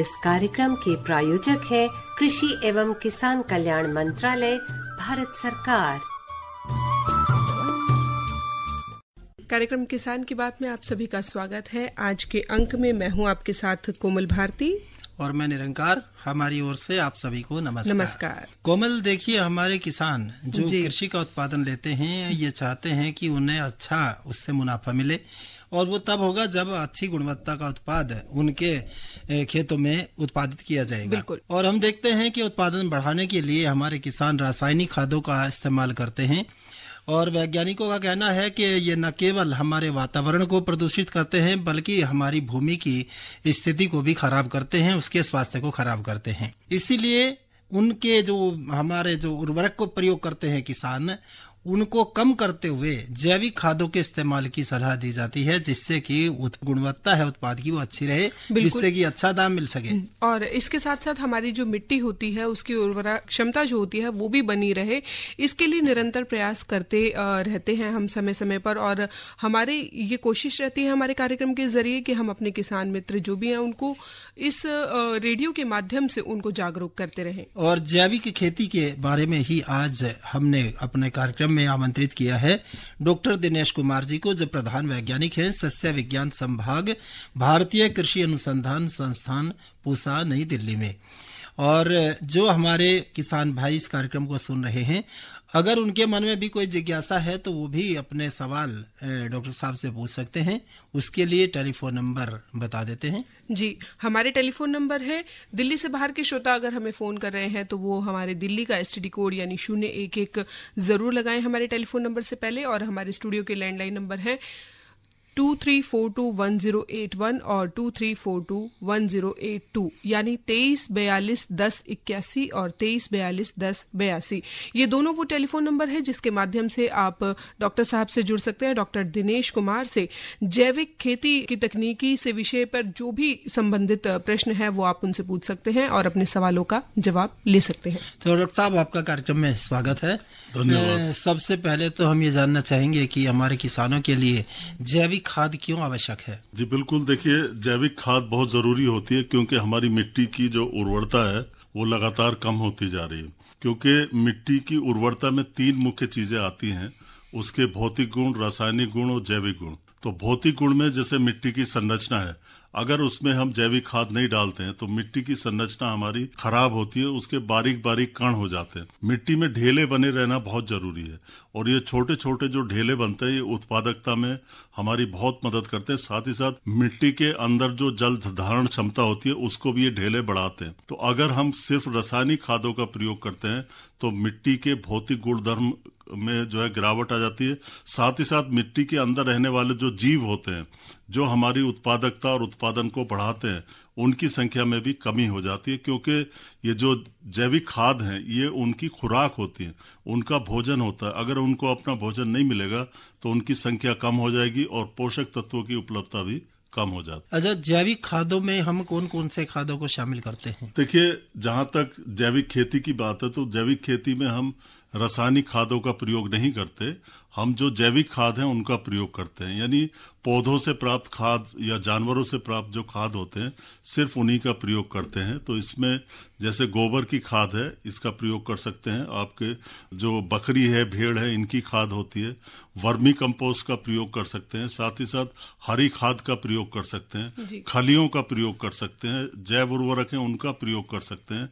इस कार्यक्रम के प्रायोजक है कृषि एवं किसान कल्याण मंत्रालय भारत सरकार कार्यक्रम किसान की बात में आप सभी का स्वागत है आज के अंक में मैं हूं आपके साथ कोमल भारती और मैं निरंकार हमारी ओर से आप सभी को नमस्कार नमस्कार कोमल देखिए हमारे किसान जो कृषि का उत्पादन लेते हैं ये चाहते हैं कि उन्हें अच्छा उससे मुनाफा मिले और वो तब होगा जब अच्छी गुणवत्ता का उत्पाद उनके खेतों में उत्पादित किया जाएगा बिल्कुल और हम देखते हैं कि उत्पादन बढ़ाने के लिए हमारे किसान रासायनिक खादों का इस्तेमाल करते हैं और वैज्ञानिकों का कहना है कि ये न केवल हमारे वातावरण को प्रदूषित करते हैं बल्कि हमारी भूमि की स्थिति को भी खराब करते हैं उसके स्वास्थ्य को खराब करते हैं इसीलिए उनके जो हमारे जो उर्वरक को प्रयोग करते हैं किसान उनको कम करते हुए जैविक खादों के इस्तेमाल की सलाह दी जाती है जिससे कि गुणवत्ता है उत्पाद की वो अच्छी रहे जिससे कि अच्छा दाम मिल सके और इसके साथ साथ हमारी जो मिट्टी होती है उसकी उर्वरा क्षमता जो होती है वो भी बनी रहे इसके लिए निरंतर प्रयास करते रहते हैं हम समय समय पर और हमारे ये कोशिश रहती है हमारे कार्यक्रम के जरिए कि हम अपने किसान मित्र जो भी हैं उनको इस रेडियो के माध्यम से उनको जागरूक करते रहे और जैविक खेती के बारे में ही आज हमने अपने कार्यक्रम कार्यक्रम में आमंत्रित किया है डॉक्टर दिनेश कुमार जी को जो प्रधान वैज्ञानिक हैं सस्य विज्ञान संभाग भारतीय कृषि अनुसंधान संस्थान पूसा नई दिल्ली में और जो हमारे किसान भाई इस कार्यक्रम को सुन रहे हैं अगर उनके मन में भी कोई जिज्ञासा है तो वो भी अपने सवाल डॉक्टर साहब से पूछ सकते हैं उसके लिए टेलीफोन नंबर बता देते हैं जी हमारे टेलीफोन नंबर है दिल्ली से बाहर के श्रोता अगर हमें फोन कर रहे हैं तो वो हमारे दिल्ली का एस कोड यानी शून्य एक एक जरूर लगाएं हमारे टेलीफोन नंबर से पहले और हमारे स्टूडियो के लैंडलाइन नंबर है two three four two one zero eight one और two three four two one zero eight two यानी तेईस बयालीस दस इक्यासी और तेईस बयालीस दस बयासी ये दोनों वो टेलीफोन नंबर है जिसके माध्यम से आप डॉक्टर साहब से जुड़ सकते हैं डॉक्टर दिनेश कुमार से जैविक खेती की तकनीकी से विषय पर जो भी संबंधित प्रश्न है वो आप उनसे पूछ सकते हैं और अपने सवालों का जवाब ले सकते हैं तो डॉक्टर साहब आपका कार्यक्रम में स्वागत है सबसे पहले तो हम ये जानना चाहेंगे कि हमारे किसानों के लिए जैविक खाद क्यों आवश्यक है जी बिल्कुल देखिए जैविक खाद बहुत जरूरी होती है क्योंकि हमारी मिट्टी की जो उर्वरता है वो लगातार कम होती जा रही है क्योंकि मिट्टी की उर्वरता में तीन मुख्य चीजें आती हैं उसके भौतिक गुण रासायनिक गुण और जैविक गुण तो भौतिक गुण में जैसे मिट्टी की संरचना है अगर उसमें हम जैविक खाद नहीं डालते हैं तो मिट्टी की संरचना हमारी खराब होती है उसके बारीक बारीक कण हो जाते हैं मिट्टी में ढेले बने रहना बहुत जरूरी है और ये छोटे छोटे जो ढेले बनते हैं ये उत्पादकता में हमारी बहुत मदद करते हैं साथ ही साथ मिट्टी के अंदर जो जल धारण क्षमता होती है उसको भी ये ढेले बढ़ाते हैं तो अगर हम सिर्फ रासायनिक खादों का प्रयोग करते हैं तो मिट्टी के भौतिक गुणधर्म में जो है गिरावट आ जाती है साथ ही साथ मिट्टी के अंदर रहने वाले जो जीव होते हैं जो हमारी उत्पादकता और उत्पादन को बढ़ाते हैं उनकी संख्या में भी कमी हो जाती है क्योंकि ये जो जैविक खाद हैं ये उनकी खुराक होती है उनका भोजन होता है अगर उनको अपना भोजन नहीं मिलेगा तो उनकी संख्या कम हो जाएगी और पोषक तत्वों की उपलब्धता भी कम हो जाता अच्छा जैविक खादों में हम कौन कौन से खादों को शामिल करते हैं देखिए जहाँ तक जैविक खेती की बात है तो जैविक खेती में हम रासायनिक खादों का प्रयोग नहीं करते हम जो जैविक खाद हैं उनका प्रयोग करते हैं यानी पौधों से प्राप्त खाद या जानवरों से प्राप्त जो खाद होते हैं सिर्फ उन्हीं का प्रयोग करते हैं तो इसमें जैसे गोबर की खाद है इसका प्रयोग कर सकते हैं आपके जो बकरी है भेड़ है इनकी खाद होती है वर्मी कंपोस्ट का प्रयोग कर सकते हैं साथ ही साथ हरी खाद का प्रयोग कर सकते हैं खलियों का प्रयोग कर सकते हैं जैव उर्वरक है उनका प्रयोग कर सकते हैं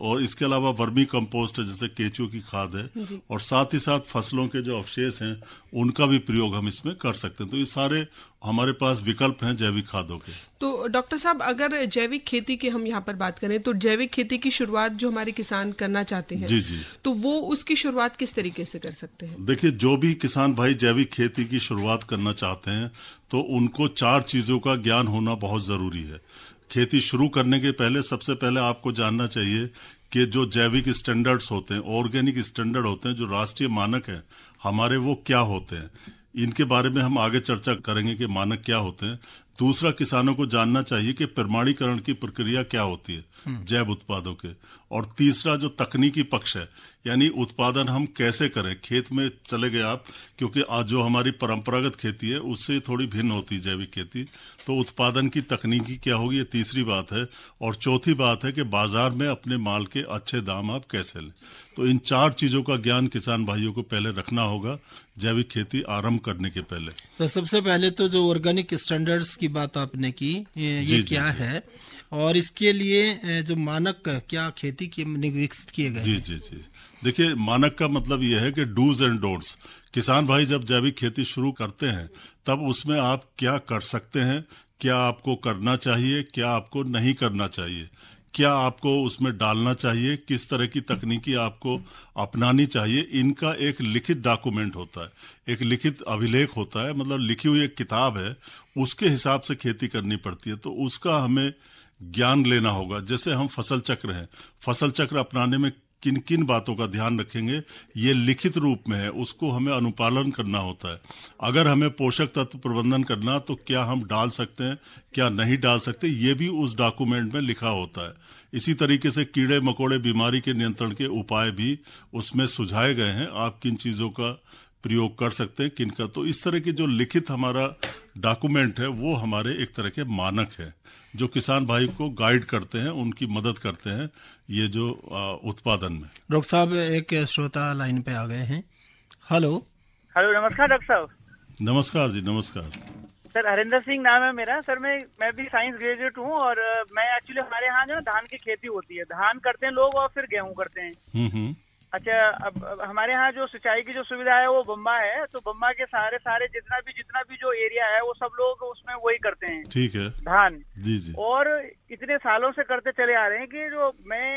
और इसके अलावा वर्मी कंपोस्ट है जैसे केचू की खाद है और साथ ही साथ फसलों के जो अवशेष हैं उनका भी प्रयोग हम इसमें कर सकते हैं तो ये सारे हमारे पास विकल्प हैं जैविक खादों के तो डॉक्टर साहब अगर जैविक खेती की हम यहाँ पर बात करें तो जैविक खेती की शुरुआत जो हमारे किसान करना चाहते हैं जी जी तो वो उसकी शुरुआत किस तरीके से कर सकते हैं देखिए जो भी किसान भाई जैविक खेती की शुरुआत करना चाहते हैं तो उनको चार चीजों का ज्ञान होना बहुत जरूरी है खेती शुरू करने के पहले सबसे पहले आपको जानना चाहिए कि जो जैविक स्टैंडर्ड्स होते हैं ऑर्गेनिक स्टैंडर्ड होते हैं जो राष्ट्रीय मानक है हमारे वो क्या होते हैं इनके बारे में हम आगे चर्चा करेंगे कि मानक क्या होते हैं दूसरा किसानों को जानना चाहिए कि प्रमाणीकरण की प्रक्रिया क्या होती है जैव उत्पादों के और तीसरा जो तकनीकी पक्ष है यानी उत्पादन हम कैसे करें खेत में चले गए आप क्योंकि आज जो हमारी परंपरागत खेती है उससे थोड़ी भिन्न होती है जैविक खेती तो उत्पादन की तकनीकी क्या होगी ये तीसरी बात है और चौथी बात है कि बाजार में अपने माल के अच्छे दाम आप कैसे लें तो इन चार चीजों का ज्ञान किसान भाइयों को पहले रखना होगा जैविक खेती आरंभ करने के पहले तो सबसे पहले तो जो ऑर्गेनिक स्टैंडर्ड्स की बात आपने की ये, ये जी, क्या जी, है और इसके लिए जो मानक क्या खेती नीति विकसित किए गए जी जी जी देखिए मानक का मतलब यह है कि डूज एंड डोंट्स किसान भाई जब जैविक खेती शुरू करते हैं तब उसमें आप क्या कर सकते हैं क्या आपको करना चाहिए क्या आपको नहीं करना चाहिए क्या आपको उसमें डालना चाहिए किस तरह की तकनीकी आपको अपनानी चाहिए इनका एक लिखित डॉक्यूमेंट होता है एक लिखित अभिलेख होता है मतलब लिखी हुई एक किताब है उसके हिसाब से खेती करनी पड़ती है तो उसका हमें ज्ञान लेना होगा जैसे हम फसल चक्र है फसल चक्र अपनाने में किन किन बातों का ध्यान रखेंगे ये लिखित रूप में है उसको हमें अनुपालन करना होता है अगर हमें पोषक तत्व प्रबंधन करना तो क्या हम डाल सकते हैं क्या नहीं डाल सकते ये भी उस डॉक्यूमेंट में लिखा होता है इसी तरीके से कीड़े मकोड़े बीमारी के नियंत्रण के उपाय भी उसमें सुझाए गए हैं आप किन चीज़ों का प्रयोग कर सकते हैं किनका तो इस तरह की जो लिखित हमारा डॉक्यूमेंट है वो हमारे एक तरह के मानक है जो किसान भाई को गाइड करते हैं उनकी मदद करते हैं ये जो उत्पादन में डॉक्टर साहब एक श्रोता लाइन पे आ गए हैं हेलो हेलो नमस्कार डॉक्टर साहब नमस्कार जी नमस्कार सर हरिंदर सिंह नाम है मेरा सर मैं मैं भी साइंस ग्रेजुएट हूँ और मैं एक्चुअली हमारे यहाँ जो ना धान की खेती होती है धान करते हैं लोग और फिर गेहूँ करते हैं हम्म, हम्म। अच्छा अब, अब हमारे यहाँ जो सिंचाई की जो सुविधा है वो बम्बा है तो बम्बा के सारे सारे जितना भी जितना भी जो एरिया है वो सब लोग उसमें वही करते हैं ठीक है धान जी जी और इतने सालों से करते चले आ रहे हैं कि जो मैं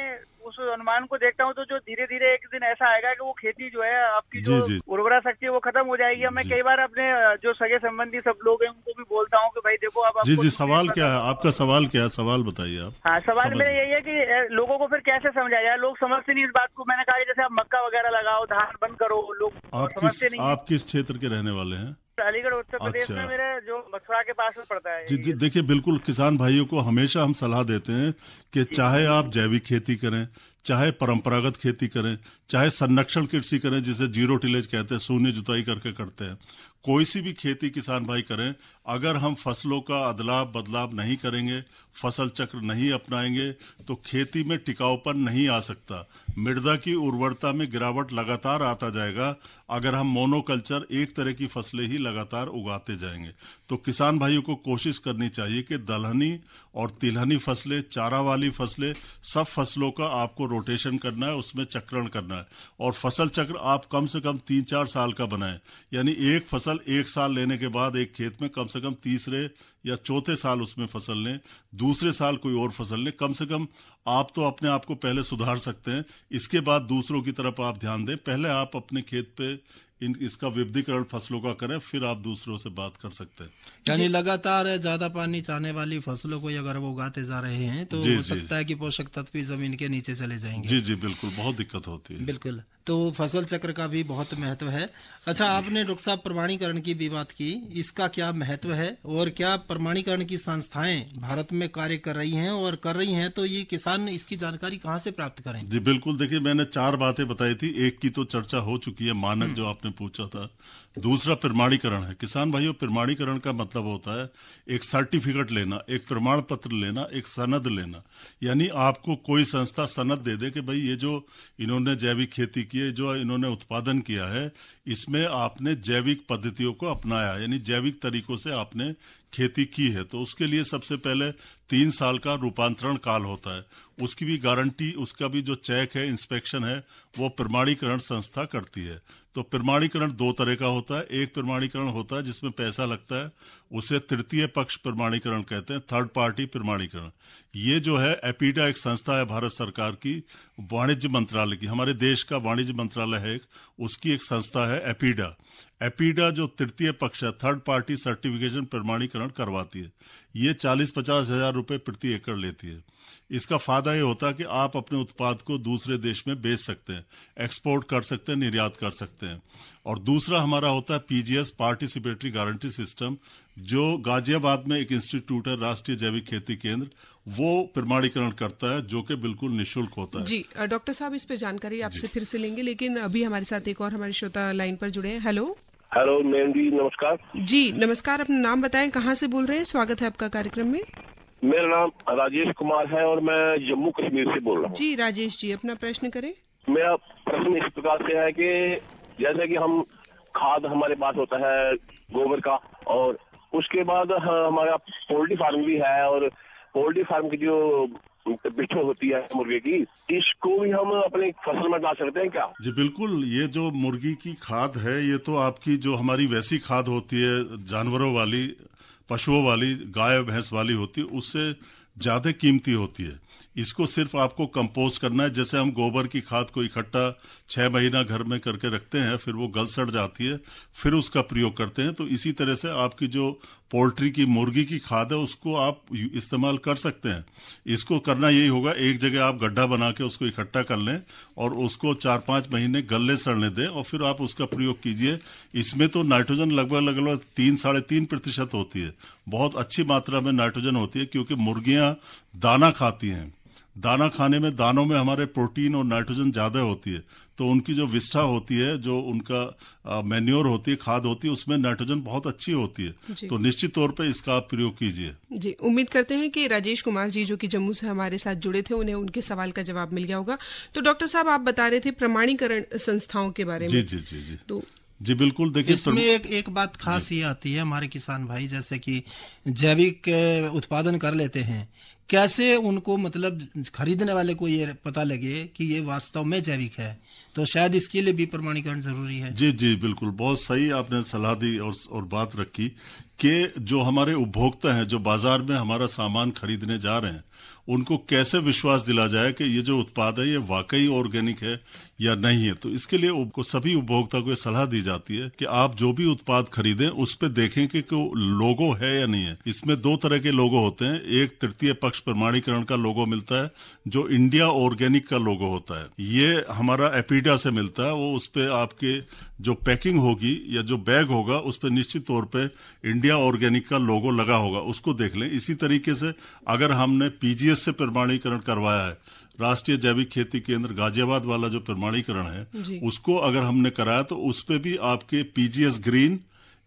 उस अनुमान को देखता हूँ तो जो धीरे धीरे एक दिन ऐसा आएगा कि वो खेती जो है आपकी जी, जो उर्वरा शक्ति वो खत्म हो जाएगी मैं कई बार अपने जो सगे संबंधी सब लोग हैं उनको भी बोलता हूँ कि भाई देखो आप जी जी सवाल मतलब क्या है आपका सवाल क्या है सवाल बताइए आप हाँ सवाल मेरा यही है की लोगों को फिर कैसे समझा जाए लोग समझते नहीं इस बात को मैंने कहा जैसे आप मक्का वगैरह लगाओ धान बंद करो लोग समझते नहीं आप किस क्षेत्र के रहने वाले हैं अलीगढ़ उत्तर प्रदेश अच्छा। में मेरे जो मथुरा के पास में पड़ता है जी जी देखिए बिल्कुल किसान भाइयों को हमेशा हम सलाह देते हैं कि चाहे आप जैविक खेती करें चाहे परंपरागत खेती करें चाहे संरक्षण कृषि करें जिसे जीरो टिलेज कहते हैं शून्य जुताई करके करते हैं कोई सी भी खेती किसान भाई करें अगर हम फसलों का अदलाव बदलाव नहीं करेंगे फसल चक्र नहीं अपनाएंगे तो खेती में टिकाऊपन नहीं आ सकता मृदा की उर्वरता में गिरावट लगातार आता जाएगा अगर हम मोनोकल्चर एक तरह की फसलें ही लगातार उगाते जाएंगे तो किसान भाइयों को कोशिश करनी चाहिए कि दलहनी और तिलहनी फसलें चारा वाली फसलें सब फसलों का आपको रोटेशन करना है उसमें चक्रण करना है और फसल चक्र आप कम से कम तीन चार साल का बनाएं यानी एक फसल एक साल लेने के बाद एक खेत में कम से कम तीसरे या चौथे साल उसमें फसल लें दूसरे साल कोई और फसल लें कम से कम आप तो अपने आप को पहले सुधार सकते हैं इसके बाद दूसरों की तरफ आप ध्यान दें पहले आप अपने खेत पे इन इसका विविधीकरण फसलों का करें फिर आप दूसरों से बात कर सकते हैं यानी लगातार ज्यादा पानी चाहने वाली फसलों को अगर वो उगाते जा रहे हैं तो हो सकता है कि पोषक तत्व जमीन के नीचे चले जाएंगे जी जी बिल्कुल बहुत दिक्कत होती है बिल्कुल तो फसल चक्र का भी बहुत महत्व है अच्छा आपने डॉक्टर साहब प्रमाणीकरण की भी बात की इसका क्या महत्व है और क्या प्रमाणीकरण की संस्थाएं भारत में कार्य कर रही हैं और कर रही हैं तो ये किसान इसकी जानकारी कहाँ से प्राप्त करें जी बिल्कुल देखिए मैंने चार बातें बताई थी एक की तो चर्चा हो चुकी है मानक हम्म। जो आपने पूछा था दूसरा प्रमाणीकरण है किसान भाइयों प्रमाणीकरण का मतलब होता है एक सर्टिफिकेट लेना एक प्रमाण पत्र लेना एक सनद लेना यानी आपको कोई संस्था सनद दे दे कि भाई ये जो इन्होंने जैविक खेती की है जो इन्होंने उत्पादन किया है इसमें आपने जैविक पद्धतियों को अपनाया यानी जैविक तरीकों से आपने खेती की है तो उसके लिए सबसे पहले तीन साल का रूपांतरण काल होता है उसकी भी गारंटी उसका भी जो चेक है इंस्पेक्शन है वो प्रमाणीकरण संस्था करती है तो प्रमाणीकरण दो तरह का होता है एक प्रमाणीकरण होता है जिसमें पैसा लगता है उसे तृतीय पक्ष प्रमाणीकरण कहते हैं थर्ड पार्टी प्रमाणीकरण ये जो है एपीडा एक संस्था है भारत सरकार की वाणिज्य मंत्रालय की हमारे देश का वाणिज्य मंत्रालय है उसकी एक संस्था है एपीडा एपीडा जो तृतीय पक्ष है थर्ड पार्टी सर्टिफिकेशन प्रमाणीकरण करवाती है ये चालीस पचास हजार रुपए प्रति एकड़ लेती है इसका फायदा ये होता है कि आप अपने उत्पाद को दूसरे देश में बेच सकते हैं एक्सपोर्ट कर सकते हैं निर्यात कर सकते हैं और दूसरा हमारा होता है पीजीएस पार्टिसिपेटरी गारंटी सिस्टम जो गाजियाबाद में एक इंस्टीट्यूट है राष्ट्रीय जैविक खेती केंद्र वो प्रमाणीकरण करता है जो कि बिल्कुल निशुल्क होता है जी डॉक्टर साहब इस पे जानकारी आपसे फिर से लेंगे लेकिन अभी हमारे साथ एक और हमारे श्रोता लाइन पर जुड़े हैं हेलो हेलो मैम जी नमस्कार जी नमस्कार अपना नाम बताएं कहाँ से बोल रहे हैं स्वागत है आपका कार्यक्रम में मेरा नाम राजेश कुमार है और मैं जम्मू कश्मीर से बोल रहा हूँ जी राजेश जी अपना प्रश्न करें मेरा प्रश्न इस प्रकार से है कि जैसे कि हम खाद हमारे पास होता है गोबर का और उसके बाद हाँ, हमारा पोल्ट्री फार्म भी है और पोल्ट्री फार्म की जो बिछो होती है मुर्गे की इसको भी हम अपनी फसल में डाल सकते हैं क्या जी बिल्कुल ये जो मुर्गी की खाद है ये तो आपकी जो हमारी वैसी खाद होती है जानवरों वाली पशुओं वाली गाय भैंस वाली होती है उससे ज़्यादा कीमती होती है इसको सिर्फ आपको कंपोस्ट करना है जैसे हम गोबर की खाद को इकट्ठा छह महीना घर में करके रखते हैं फिर वो गल सड़ जाती है फिर उसका प्रयोग करते हैं तो इसी तरह से आपकी जो पोल्ट्री की मुर्गी की खाद है उसको आप इस्तेमाल कर सकते हैं इसको करना यही होगा एक जगह आप गड्ढा बना के उसको इकट्ठा कर लें और उसको चार पांच महीने गले सड़ने दें और फिर आप उसका प्रयोग कीजिए इसमें तो नाइट्रोजन लगभग लगभग तीन साढ़े तीन प्रतिशत होती है बहुत अच्छी मात्रा में नाइट्रोजन होती है क्योंकि मुर्गियां दाना खाती हैं दाना खाने में दानों में हमारे प्रोटीन और नाइट्रोजन ज़्यादा होती है तो उनकी जो विष्ठा होती है जो उनका मेन्योर होती है खाद होती है उसमें नाइट्रोजन बहुत अच्छी होती है तो निश्चित तौर पे इसका आप प्रयोग कीजिए जी उम्मीद करते हैं कि राजेश कुमार जी जो कि जम्मू से हमारे साथ जुड़े थे उन्हें उनके सवाल का जवाब मिल गया होगा तो डॉक्टर साहब आप बता रहे थे प्रमाणीकरण संस्थाओं के बारे में जी जी जी जी तो जी बिल्कुल देखिए इसमें एक एक बात खास ये आती है हमारे किसान भाई जैसे कि जैविक उत्पादन कर लेते हैं कैसे उनको मतलब खरीदने वाले को ये पता लगे कि ये वास्तव में जैविक है तो शायद इसके लिए भी प्रमाणीकरण जरूरी है जी जी बिल्कुल बहुत सही आपने सलाह दी और और बात रखी कि जो हमारे उपभोक्ता हैं जो बाजार में हमारा सामान खरीदने जा रहे हैं उनको कैसे विश्वास दिला जाए कि ये जो उत्पाद है ये वाकई ऑर्गेनिक है या नहीं है तो इसके लिए उपको सभी उपभोक्ता को सलाह दी जाती है कि आप जो भी उत्पाद खरीदें उस पर देखें कि को लोगो है या नहीं है इसमें दो तरह के लोगो होते हैं एक तृतीय पक्ष प्रमाणीकरण का लोगो मिलता है जो इंडिया ऑर्गेनिक का लोगो होता है ये हमारा एपीडिया से मिलता है वो उस पर आपके जो पैकिंग होगी या जो बैग होगा उस पर निश्चित तौर पे इंडिया ऑर्गेनिक का लोगो लगा होगा उसको देख लें इसी तरीके से अगर हमने पीजीएस से प्रमाणीकरण करवाया है राष्ट्रीय जैविक खेती केंद्र गाजियाबाद वाला जो प्रमाणीकरण है उसको अगर हमने कराया तो उस पर भी आपके पीजीएस ग्रीन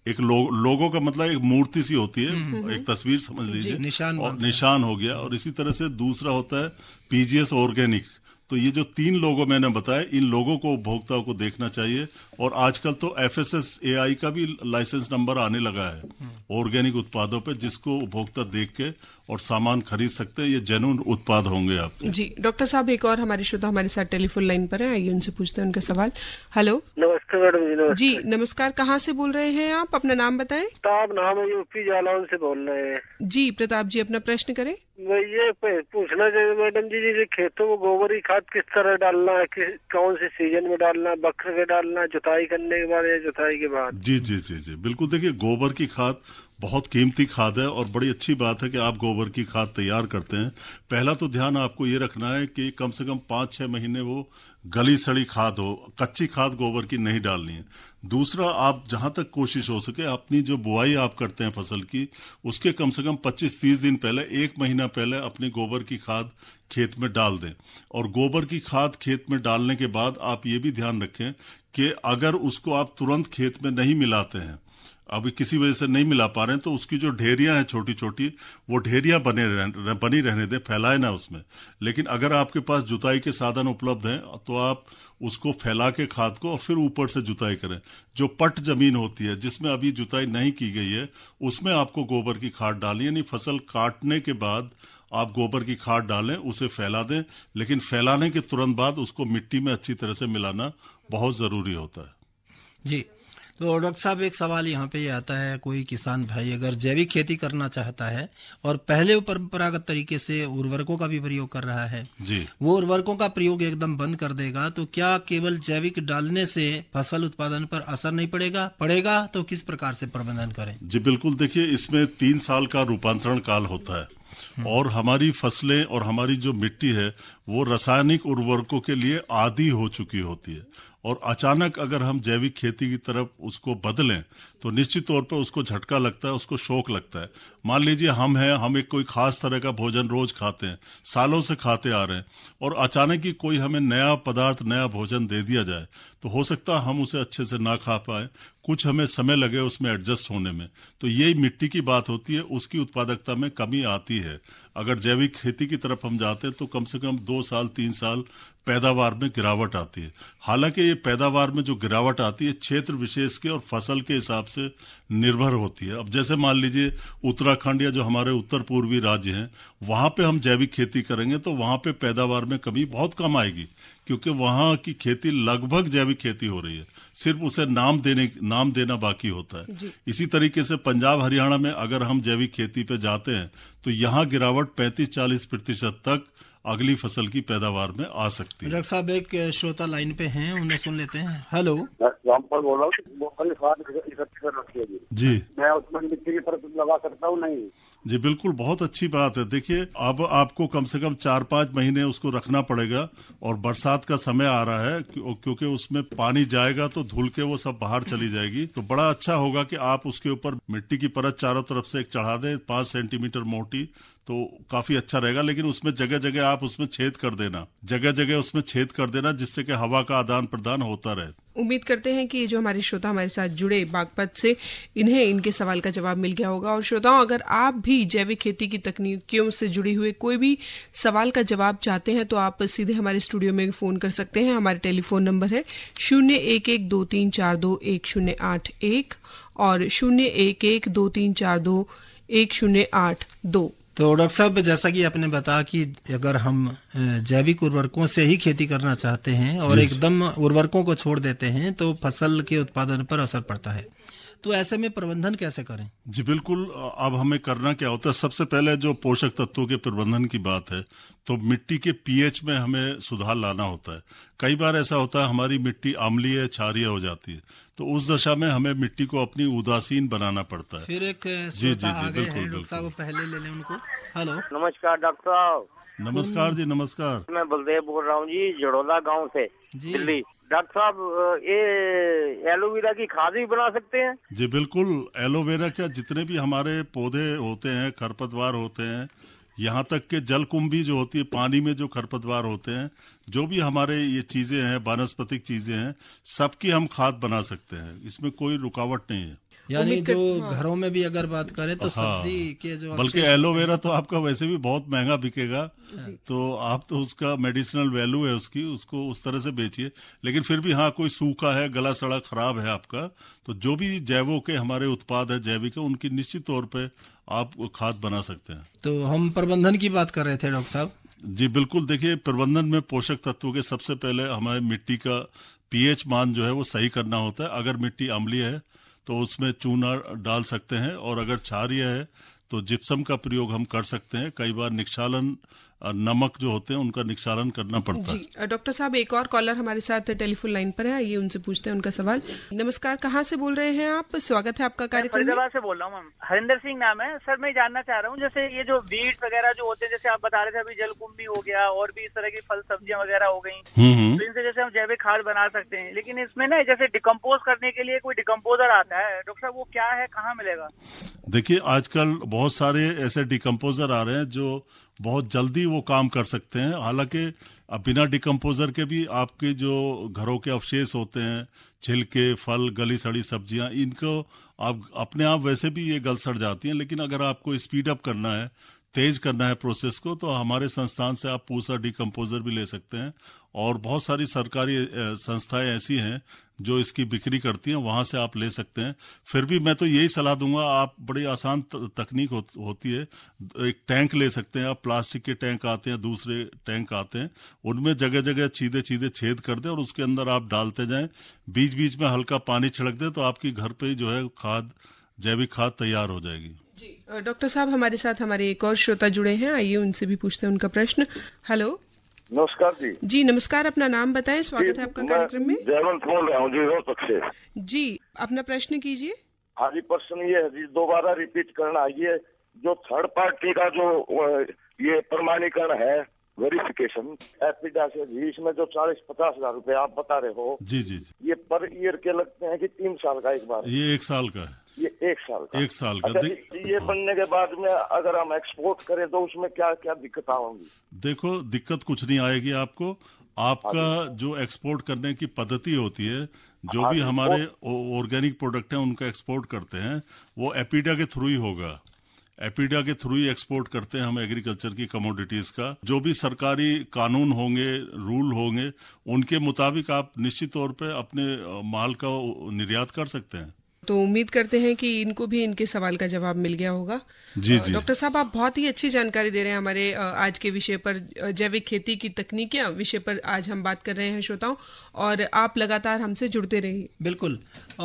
एक लो, लोगों का मतलब एक मूर्ति सी होती है हम्म, हम्म। एक तस्वीर समझ लीजिए निशान और निशान हो गया और इसी तरह से दूसरा होता है पीजीएस ऑर्गेनिक तो ये जो तीन लोगों मैंने बताया इन लोगों को उपभोक्ताओं को देखना चाहिए और आजकल तो F S S A I का भी लाइसेंस नंबर आने लगा है ऑर्गेनिक हम्म। उत्पादों पर जिसको उपभोक्ता देख के और सामान खरीद सकते हैं ये जेनुअन उत्पाद होंगे आप जी डॉक्टर साहब एक और हमारे श्रोता हमारे साथ टेलीफोन लाइन पर है आइए उनसे पूछते हैं उनका सवाल हेलो नमस्कार मैडम जी नमस्कार जी नमस्कार कहाँ से बोल रहे हैं आप अपना नाम बताए प्रताप नाम है यूपी जालौन से बोल रहे हैं जी प्रताप जी अपना प्रश्न करे मैं ये पूछना चाहिए मैडम जी जी खेतों में गोबर की खाद किस तरह डालना है किस कौन से सीजन में डालना है बकर के डालना जुताई करने के बाद या जुताई के बाद जी जी जी जी बिल्कुल देखिए गोबर की खाद बहुत कीमती खाद है और बड़ी अच्छी बात है कि आप गोबर की खाद तैयार करते हैं पहला तो ध्यान आपको ये रखना है कि कम से कम पाँच छः महीने वो गली सड़ी खाद हो कच्ची खाद गोबर की नहीं डालनी है दूसरा आप जहां तक कोशिश हो सके अपनी जो बुआई आप करते हैं फसल की उसके कम से कम 25-30 दिन पहले एक महीना पहले अपनी गोबर की खाद खेत में डाल दें और गोबर की खाद खेत में डालने के बाद आप ये भी ध्यान रखें कि अगर उसको आप तुरंत खेत में नहीं मिलाते हैं अभी किसी वजह से नहीं मिला पा रहे हैं तो उसकी जो ढेरियां हैं छोटी छोटी वो ढेरियां बने रह, बनी रहने दें फैलाए ना उसमें लेकिन अगर आपके पास जुताई के साधन उपलब्ध हैं तो आप उसको फैला के खाद को और फिर ऊपर से जुताई करें जो पट जमीन होती है जिसमें अभी जुताई नहीं की गई है उसमें आपको गोबर की खाद डाली यानी फसल काटने के बाद आप गोबर की खाद डालें उसे फैला दें लेकिन फैलाने के तुरंत बाद उसको मिट्टी में अच्छी तरह से मिलाना बहुत ज़रूरी होता है जी तो डॉक्टर साहब एक सवाल यहाँ पे आता है कोई किसान भाई अगर जैविक खेती करना चाहता है और पहले परंपरागत तरीके से उर्वरकों का भी प्रयोग कर रहा है जी वो उर्वरकों का प्रयोग एकदम बंद कर देगा तो क्या केवल जैविक डालने से फसल उत्पादन पर असर नहीं पड़ेगा पड़ेगा तो किस प्रकार से प्रबंधन करें जी बिल्कुल देखिए इसमें तीन साल का रूपांतरण काल होता है हम्म। और हमारी फसलें और हमारी जो मिट्टी है वो रासायनिक उर्वरकों के लिए आदि हो चुकी होती है और अचानक अगर हम जैविक खेती की तरफ उसको बदलें तो निश्चित तौर पर उसको झटका लगता है उसको शौक लगता है मान लीजिए हम हैं हम एक कोई खास तरह का भोजन रोज खाते हैं सालों से खाते आ रहे हैं और अचानक ही कोई हमें नया पदार्थ नया भोजन दे दिया जाए तो हो सकता है हम उसे अच्छे से ना खा पाए कुछ हमें समय लगे उसमें एडजस्ट होने में तो यही मिट्टी की बात होती है उसकी उत्पादकता में कमी आती है अगर जैविक खेती की तरफ हम जाते हैं तो कम से कम दो साल तीन साल पैदावार में गिरावट आती है हालांकि ये पैदावार में जो गिरावट आती है क्षेत्र विशेष के और फसल के हिसाब से निर्भर होती है अब जैसे मान लीजिए उत्तराखंड या जो हमारे उत्तर पूर्वी राज्य हैं वहां पे हम जैविक खेती करेंगे तो वहां पे पैदावार में कमी बहुत कम आएगी क्योंकि वहाँ की खेती लगभग जैविक खेती हो रही है सिर्फ उसे नाम देने नाम देना बाकी होता है इसी तरीके से पंजाब हरियाणा में अगर हम जैविक खेती पे जाते हैं तो यहाँ गिरावट पैंतीस चालीस प्रतिशत तक अगली फसल की पैदावार में आ सकती है डॉक्टर साहब एक श्रोता लाइन पे हैं उन्हें सुन लेते हैं हेलो बोल रहा हूँ जी मैं उसमें मिट्टी की लगा सकता हूँ नहीं जी बिल्कुल बहुत अच्छी बात है देखिए अब आपको कम से कम चार पांच महीने उसको रखना पड़ेगा और बरसात का समय आ रहा है क्योंकि उसमें पानी जाएगा तो धुल के वो सब बाहर चली जाएगी तो बड़ा अच्छा होगा कि आप उसके ऊपर मिट्टी की परत चारों तरफ से एक चढ़ा दें पांच सेंटीमीटर मोटी तो काफी अच्छा रहेगा लेकिन उसमें जगह जगह आप उसमें छेद कर देना जगह जगह उसमें छेद कर देना जिससे कि हवा का आदान प्रदान होता रहे उम्मीद करते हैं कि जो हमारे श्रोता हमारे साथ जुड़े बागपत से इन्हें इनके सवाल का जवाब मिल गया होगा और श्रोताओं अगर आप भी जैविक खेती की तकनीकियों से जुड़े हुए कोई भी सवाल का जवाब चाहते हैं तो आप सीधे हमारे स्टूडियो में फोन कर सकते हैं हमारे टेलीफोन नंबर है शून्य एक एक दो तीन चार दो एक शून्य आठ एक और शून्य एक एक दो तीन चार दो एक शून्य आठ दो तो डॉक्टर साहब जैसा कि आपने बताया कि अगर हम जैविक उर्वरकों से ही खेती करना चाहते हैं और एकदम उर्वरकों को छोड़ देते हैं तो फसल के उत्पादन पर असर पड़ता है तो ऐसे में प्रबंधन कैसे करें जी बिल्कुल अब हमें करना क्या होता है सबसे पहले जो पोषक तत्वों के प्रबंधन की बात है तो मिट्टी के पीएच में हमें सुधार लाना होता है कई बार ऐसा होता है हमारी मिट्टी अम्लीय क्षारीय हो जाती है तो उस दशा में हमें मिट्टी को अपनी उदासीन बनाना पड़ता है फिर एक जी जी जी बिल्कुल पहले ले लें उनको हेलो नमस्कार डॉक्टर साहब नमस्कार जी नमस्कार मैं बलदेव बोल रहा हूँ जी जड़ोदा गांव से दिल्ली डॉक्टर साहब ये एलोवेरा की खाद भी बना सकते हैं जी बिल्कुल एलोवेरा क्या जितने भी हमारे पौधे होते हैं खरपतवार होते हैं यहाँ तक के जल कुंभी जो होती है पानी में जो खरपतवार होते हैं जो भी हमारे ये चीज़ें हैं वनस्पतिक चीज़ें हैं सबकी हम खाद बना सकते हैं इसमें कोई रुकावट नहीं है यानी जो हाँ। घरों में भी अगर बात करें तो हाँ, सब्जी के जो बल्कि एलोवेरा तो आपका वैसे भी बहुत महंगा बिकेगा तो आप तो उसका मेडिसिनल वैल्यू है उसकी उसको उस तरह से बेचिए लेकिन फिर भी हाँ कोई सूखा है गला सड़ा खराब है आपका तो जो भी जैवों के हमारे उत्पाद है जैविक है उनकी निश्चित तौर पर आप खाद बना सकते हैं तो हम प्रबंधन की बात कर रहे थे डॉक्टर साहब जी बिल्कुल देखिए प्रबंधन में पोषक तत्वों के सबसे पहले हमारे मिट्टी का पीएच मान जो है वो सही करना होता है अगर मिट्टी अम्लीय है तो उसमें चूना डाल सकते हैं और अगर छारिया है तो जिप्सम का प्रयोग हम कर सकते हैं कई बार निक्षालन नमक जो होते हैं उनका निक्षारण करना पड़ता है डॉक्टर साहब एक और कॉलर हमारे साथ टेलीफोन लाइन पर है आइए उनसे पूछते हैं उनका सवाल नमस्कार कहाँ से बोल रहे हैं आप स्वागत है आपका कार्यक्रम से बोल रहा हूँ हरिंदर सिंह नाम है सर मैं जानना चाह रहा हूँ जैसे ये जो बीट वगैरह जो होते हैं जैसे आप बता रहे थे अभी जलकुंभी हो गया और भी इस तरह की फल सब्जियाँ वगैरह हो गई हम्म, हम्म। तो इनसे जैसे हम जैविक खाद बना सकते हैं लेकिन इसमें ना जैसे डिकम्पोज करने के लिए कोई डिकम्पोजर आता है डॉक्टर साहब वो क्या है कहाँ मिलेगा देखिए आजकल बहुत सारे ऐसे डिकम्पोजर आ रहे हैं जो बहुत जल्दी वो काम कर सकते हैं हालांकि बिना डिकम्पोजर के भी आपके जो घरों के अवशेष होते हैं छिलके फल गली सड़ी सब्जियां इनको आप अपने आप वैसे भी ये गल सड़ जाती हैं लेकिन अगर आपको स्पीड अप करना है तेज करना है प्रोसेस को तो हमारे संस्थान से आप पूसा डिकम्पोजर भी ले सकते हैं और बहुत सारी सरकारी संस्थाएं ऐसी हैं जो इसकी बिक्री करती हैं वहां से आप ले सकते हैं फिर भी मैं तो यही सलाह दूंगा आप बड़ी आसान तकनीक हो, होती है एक टैंक ले सकते हैं आप प्लास्टिक के टैंक आते हैं दूसरे टैंक आते हैं उनमें जगह जगह चीधे चीधे छेद कर दें और उसके अंदर आप डालते जाएं बीच बीच में हल्का पानी छिड़क दें तो आपकी घर पर जो है खाद जैविक खाद तैयार हो जाएगी जी डॉक्टर साहब हमारे साथ हमारे एक और श्रोता जुड़े हैं आइए उनसे भी पूछते हैं उनका प्रश्न हेलो नमस्कार जी जी नमस्कार अपना नाम बताएं स्वागत है आपका कार्यक्रम में जयवंत बोल रहा हूँ जी रोहतक से जी अपना प्रश्न कीजिए हाँ जी प्रश्न ये है जी दोबारा रिपीट करना ये जो थर्ड पार्टी का जो ये प्रमाणीकरण है वेरिफिकेशन एपिडास इसमें जो चालीस पचास हजार रूपए आप बता रहे हो जी जी जी ये पर ईयर के लगते हैं कि तीन साल का एक बार ये एक साल का है ये एक साल का एक साल का अच्छा, ये बनने के बाद में अगर हम एक्सपोर्ट करें तो उसमें क्या क्या दिक्कत आऊंगी देखो दिक्कत कुछ नहीं आएगी आपको आपका हाँ जो एक्सपोर्ट करने की पद्धति होती है जो हाँ भी हमारे ऑर्गेनिक प्रोडक्ट है उनका एक्सपोर्ट करते हैं वो एपीडा के थ्रू ही होगा एपीडिया के थ्रू ही एक्सपोर्ट करते हैं हम एग्रीकल्चर की कमोडिटीज का जो भी सरकारी कानून होंगे रूल होंगे उनके मुताबिक आप निश्चित तौर पे अपने माल का निर्यात कर सकते हैं तो उम्मीद करते हैं कि इनको भी इनके सवाल का जवाब मिल गया होगा जी जी डॉक्टर साहब आप बहुत ही अच्छी जानकारी दे रहे हैं हमारे आज के विषय पर जैविक खेती की तकनीकियां विषय पर आज हम बात कर रहे हैं श्रोताओं और आप लगातार हमसे जुड़ते रहिए बिल्कुल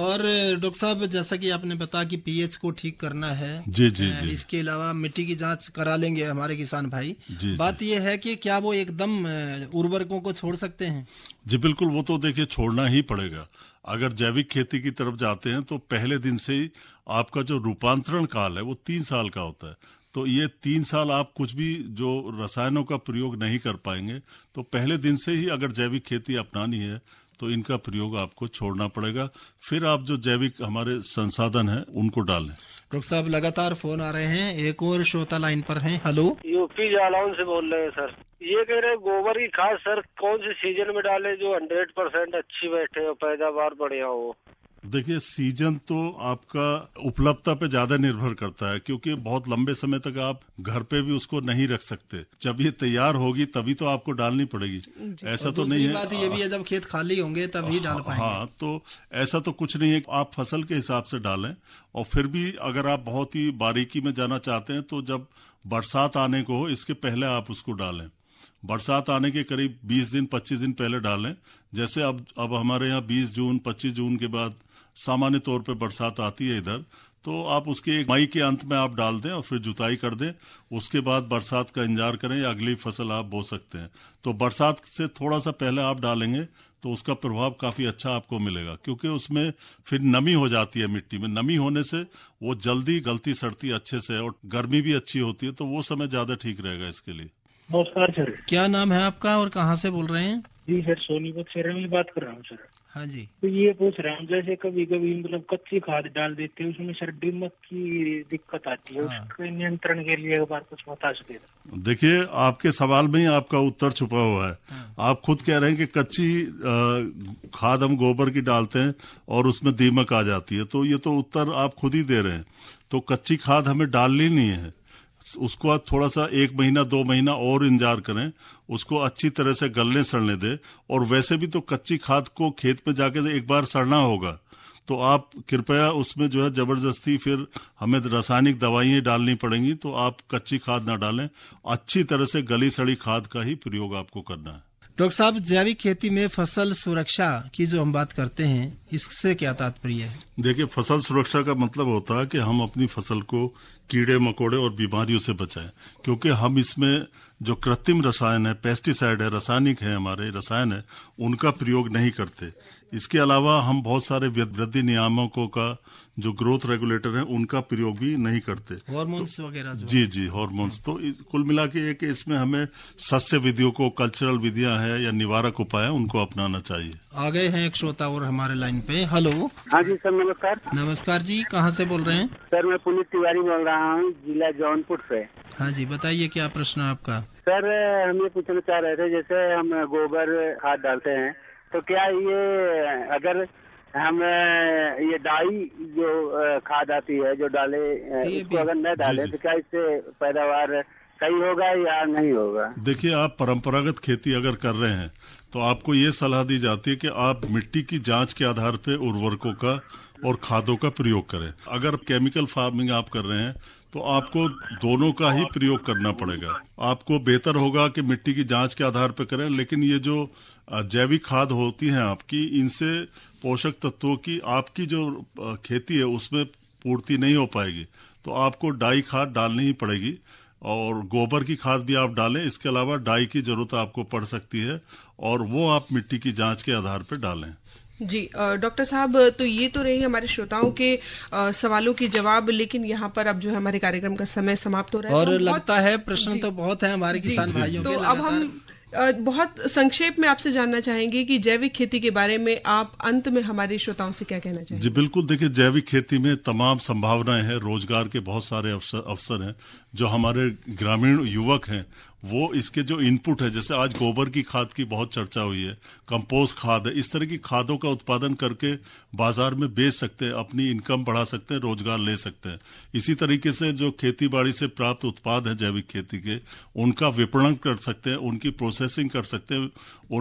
और डॉक्टर साहब जैसा कि आपने बताया कि पीएच को ठीक करना है जी जी जी इसके अलावा मिट्टी की जाँच करा लेंगे हमारे किसान भाई जी, बात यह है कि क्या वो एकदम उर्वरकों को छोड़ सकते हैं जी बिल्कुल वो तो देखिए छोड़ना ही पड़ेगा अगर जैविक खेती की तरफ जाते हैं तो पहले दिन से ही आपका जो रूपांतरण काल है वो तीन साल का होता है तो ये तीन साल आप कुछ भी जो रसायनों का प्रयोग नहीं कर पाएंगे तो पहले दिन से ही अगर जैविक खेती अपनानी है तो इनका प्रयोग आपको छोड़ना पड़ेगा फिर आप जो जैविक हमारे संसाधन है उनको डालें डॉक्टर साहब लगातार फोन आ रहे हैं एक और श्रोता लाइन पर हैं हेलो यूपी जालौन से बोल रहे हैं सर ये कह रहे हैं गोबर की खाद सर कौन से सीजन में डाले जो हंड्रेड परसेंट अच्छी बैठे हो पैदावार बढ़िया हो देखिए सीजन तो आपका उपलब्धता पे ज्यादा निर्भर करता है क्योंकि बहुत लंबे समय तक आप घर पे भी उसको नहीं रख सकते जब ये तैयार होगी तभी तो आपको डालनी पड़ेगी ऐसा तो नहीं है बात ये भी है जब खेत खाली होंगे तभी डाल पाएंगे हाँ तो ऐसा तो कुछ नहीं है आप फसल के हिसाब से डालें और फिर भी अगर आप बहुत ही बारीकी में जाना चाहते हैं तो जब बरसात आने को हो इसके पहले आप उसको डालें बरसात आने के करीब 20 दिन 25 दिन पहले डालें जैसे अब अब हमारे यहाँ 20 जून 25 जून के बाद सामान्य तौर पर बरसात आती है इधर तो आप उसके एक मई के अंत में आप डाल दें और फिर जुताई कर दें उसके बाद बरसात का इंतजार करें या अगली फसल आप बो सकते हैं तो बरसात से थोड़ा सा पहले आप डालेंगे तो उसका प्रभाव काफ़ी अच्छा आपको मिलेगा क्योंकि उसमें फिर नमी हो जाती है मिट्टी में नमी होने से वो जल्दी गलती सड़ती अच्छे से और गर्मी भी अच्छी होती है तो वो समय ज़्यादा ठीक रहेगा इसके लिए नमस्कार सर क्या नाम है आपका और कहाँ से बोल रहे हैं जी सर सोनीपत से बात कर रहा हूँ सर हाँ जी तो ये पूछ रहे हैं जैसे कभी कभी मतलब कच्ची खाद डाल देते हैं उसमें सर दिमक की दिक्कत आती है हाँ। उसके नियंत्रण के लिए एक बार कुछ बता सके तो। देखिए आपके सवाल में ही आपका उत्तर छुपा हुआ है हाँ। आप खुद कह रहे हैं कि कच्ची खाद हम गोबर की डालते हैं और उसमें दीमक आ जाती है तो ये तो उत्तर आप खुद ही दे रहे हैं तो कच्ची खाद हमें डालनी नहीं है उसको आप थोड़ा सा एक महीना दो महीना और इंतजार करें उसको अच्छी तरह से गलने सड़ने दे और वैसे भी तो कच्ची खाद को खेत में जाके तो एक बार सड़ना होगा तो आप कृपया उसमें जो है जबरदस्ती फिर हमें रासायनिक दवाइयां डालनी पड़ेंगी तो आप कच्ची खाद ना डालें अच्छी तरह से गली सड़ी खाद का ही प्रयोग आपको करना है डॉक्टर साहब जैविक खेती में फसल सुरक्षा की जो हम बात करते हैं इससे क्या तात्पर्य है देखिए फसल सुरक्षा का मतलब होता है कि हम अपनी फसल को कीड़े मकोड़े और बीमारियों से बचाएं क्योंकि हम इसमें जो कृत्रिम रसायन है पेस्टिसाइड है रासायनिक है हमारे रसायन है उनका प्रयोग नहीं करते इसके अलावा हम बहुत सारे वृद्धि नियामकों का जो ग्रोथ रेगुलेटर है उनका प्रयोग भी नहीं करते हॉर्मोन्स तो, वगैरह जी जी हॉर्मोन्स तो कुल मिला के एक इसमें हमें सस्य विधियों को कल्चरल विधियां है या निवारक उपाय है उनको अपनाना चाहिए आ गए हैं एक श्रोता और हमारे लाइन पे हेलो हाँ जी सर नमस्कार नमस्कार जी कहाँ से बोल रहे हैं सर मैं पुनीत तिवारी बोल रहा हूँ जिला जौनपुर से हाँ जी बताइए क्या प्रश्न है आपका सर हम ये पूछना चाह रहे थे जैसे हम गोबर खाद डालते हैं तो क्या ये अगर हम ये डाई जो खाद आती है जो डाले इसको अगर न डालें तो क्या इससे पैदावार सही होगा या नहीं होगा देखिए आप परंपरागत खेती अगर कर रहे हैं तो आपको ये सलाह दी जाती है कि आप मिट्टी की जांच के आधार पर उर्वरकों का और खादों का प्रयोग करें अगर केमिकल फार्मिंग आप कर रहे हैं तो आपको दोनों का ही प्रयोग करना पड़ेगा आपको बेहतर होगा कि मिट्टी की जांच के आधार पर करें लेकिन ये जो जैविक खाद होती है आपकी इनसे पोषक तत्वों की आपकी जो खेती है उसमें पूर्ति नहीं हो पाएगी तो आपको डाई खाद डालनी ही पड़ेगी और गोबर की खाद भी आप डालें इसके अलावा डाई की जरूरत आपको पड़ सकती है और वो आप मिट्टी की जांच के आधार पर डालें जी डॉक्टर साहब तो ये तो रही हमारे श्रोताओं के सवालों के जवाब लेकिन यहाँ पर अब जो है हमारे कार्यक्रम का समय समाप्त हो रहा है और लगता है प्रश्न तो बहुत है हमारे किसान भाइयों तो अब हम बहुत संक्षेप में आपसे जानना चाहेंगे कि जैविक खेती के बारे में आप अंत में हमारे श्रोताओं से क्या कहना चाहेंगे जी बिल्कुल देखिए जैविक खेती में तमाम संभावनाएं हैं रोजगार के बहुत सारे अवसर अवसर हैं जो हमारे ग्रामीण युवक हैं वो इसके जो इनपुट है जैसे आज गोबर की खाद की बहुत चर्चा हुई है कंपोस्ट खाद है इस तरह की खादों का उत्पादन करके बाजार में बेच सकते हैं अपनी इनकम बढ़ा सकते हैं रोजगार ले सकते हैं इसी तरीके से जो खेती बाड़ी से प्राप्त उत्पाद है जैविक खेती के उनका विपणन कर सकते हैं उनकी प्रोसेसिंग कर सकते हैं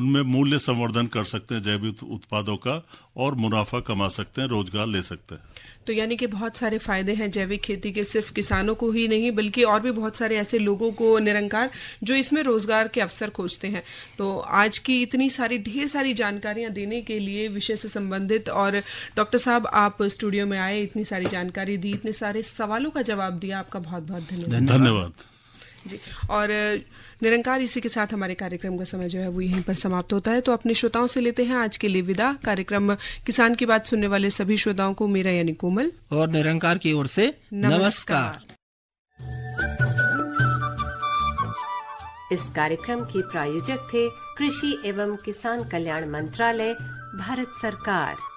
उनमें मूल्य संवर्धन कर सकते हैं जैविक उत्पादों का और मुनाफा कमा सकते हैं रोजगार ले सकते हैं तो यानी कि बहुत सारे फायदे हैं जैविक खेती के सिर्फ किसानों को ही नहीं बल्कि और भी बहुत सारे ऐसे लोगों को निरंकार जो इसमें रोजगार के अवसर खोजते हैं तो आज की इतनी सारी ढेर सारी जानकारियां देने के लिए विषय से संबंधित और डॉक्टर साहब आप स्टूडियो में आए इतनी सारी जानकारी दी इतने सारे सवालों का जवाब दिया आपका बहुत बहुत धन्यवाद धन्यवाद जी और निरंकार इसी के साथ हमारे कार्यक्रम का समय जो है वो यहीं पर समाप्त होता है तो अपने श्रोताओं से लेते हैं आज के लिए विदा कार्यक्रम किसान की बात सुनने वाले सभी श्रोताओं को मेरा यानी कोमल और निरंकार की ओर से नमस्कार इस कार्यक्रम के प्रायोजक थे कृषि एवं किसान कल्याण मंत्रालय भारत सरकार